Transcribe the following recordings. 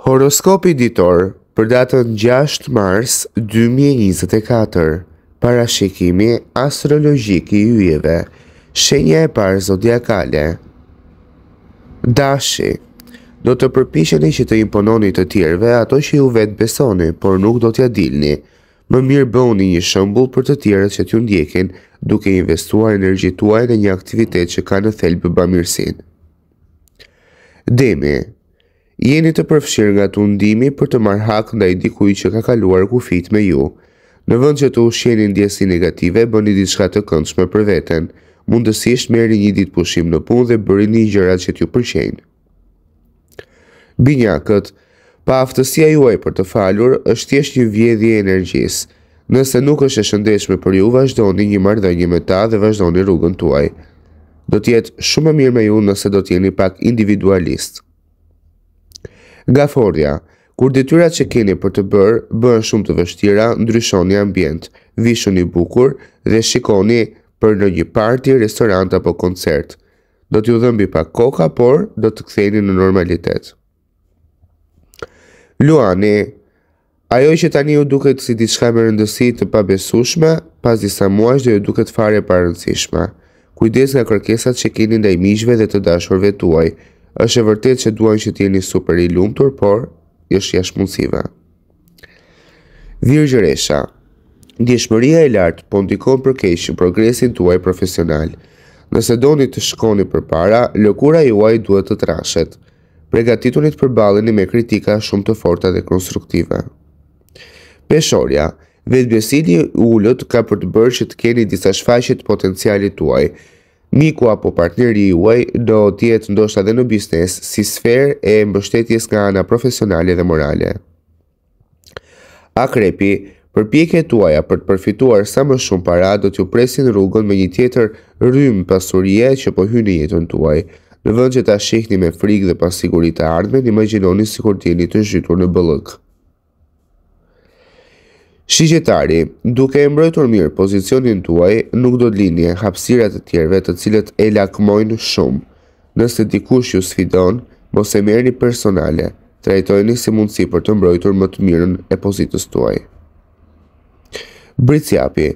Horoskopi ditor për datën 6 mars 2024 Parashikimi astrologjik i yjeve Shenja e parë zodiakale Dashi Do të përpisheni që të impononi të tjerve ato që ju vetë besoni, por nuk do t'ja dilni. Më mirë bëni një shëmbull për të tjerët që t'ju ndjekin, duke investuar në tuaj në një aktivitet që ka në thelbë bëmirësin. Demi, jeni të përfshirë nga tundimi për të marrë hak i dikuj që ka kaluar kufit me ju. Në vend që të në ndjesi negative, bëni diçka të këndshme për veten. Mundësisht merrni një ditë pushim në punë dhe bërini gjërat që t'ju pëlqejnë. Binjakët, pa aftësia juaj për të falur, është thjesht një vjedhje energjisë. Nëse nuk është e shëndetshme për ju, vazhdoni një marrëdhënie me ta dhe vazhdoni rrugën tuaj. Do të jetë shumë më mirë me ju nëse do të jeni pak individualistë. Nga forja, kur detyra që keni për të bërë, bëhen shumë të vështira, ndryshoni ambient, vishoni bukur dhe shikoni për në një parti, restorant apo koncert. Do t'ju dhëmbi pa koka, por do të ktheni në normalitet. Luani, ajo që tani ju duket si diçka me rëndësi të pabesueshme, pas disa muajsh do ju duket fare pa rëndësishme. Kujdes nga kërkesat që keni ndaj miqve dhe të dashurve tuaj është e vërtet që duaj që t'jeni super i lumëtur, por është jash mundësive. Virgjëresha Ndjeshmëria e lartë po ndikon për keshë progresin tuaj profesional. Nëse do një të shkoni për para, lëkura juaj duhet të trashet. Pregatitunit për baleni me kritika shumë të forta dhe konstruktive. Peshorja Vetëbjesili ullët ka për të bërë që të keni disa shfaqit potencialit tuaj, Miku apo partneri juaj do tjetë ndoshta dhe në biznes si sferë e mbështetjes nga ana profesionale dhe morale. Akrepi, përpjekje tuaja për të përfituar sa më shumë para do t'ju presin rrugën me një tjetër rrym pasurie që po hynë jetën tuaj. Në vënd që ta shihni me frikë dhe pasigurit të ardhme, imaginoni si kur t'jeni të zhytur në bëllëk. Shqiqetari, duke e mbrojtur mirë pozicionin tuaj, nuk do të linje hapsirat të tjerve të cilët e lakmojnë shumë. Nëse dikush ju sfidon, mos e një personale, trajtojni si mundësi për të mbrojtur më të mirën e pozitës tuaj. Britsjapi,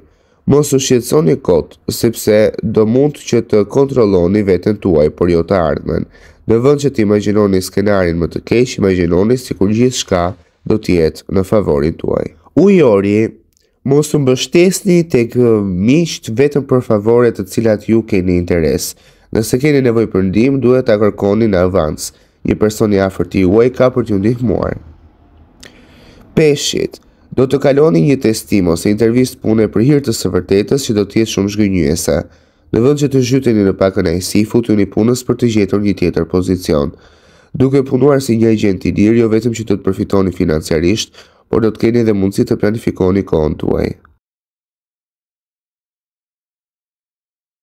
mos u një kotë, sepse do mund që të kontroloni vetën tuaj për jo të ardhmen. Në vënd që të imaginoni skenarin më të kesh, imaginoni si kur gjithë shka do tjetë në favorin tuaj ujori, mos të mbështesni të miqt vetëm për favore të cilat ju keni interes. Nëse keni nevoj për duhet të kërkoni në avans. Një person i afer ti uaj ka për t'ju ndihmuar. Peshit, do të kaloni një testim ose intervist pune për hirtë së vërtetës që do t'jetë shumë shgënjuesa. Në vënd që të zhyteni në pakën e si, futu një punës për të gjetur një tjetër pozicion. Duke punuar si një agent i dirë, jo vetëm që të të përfitoni financiarisht, por do të keni dhe mundësi të planifikoni kohën tuaj.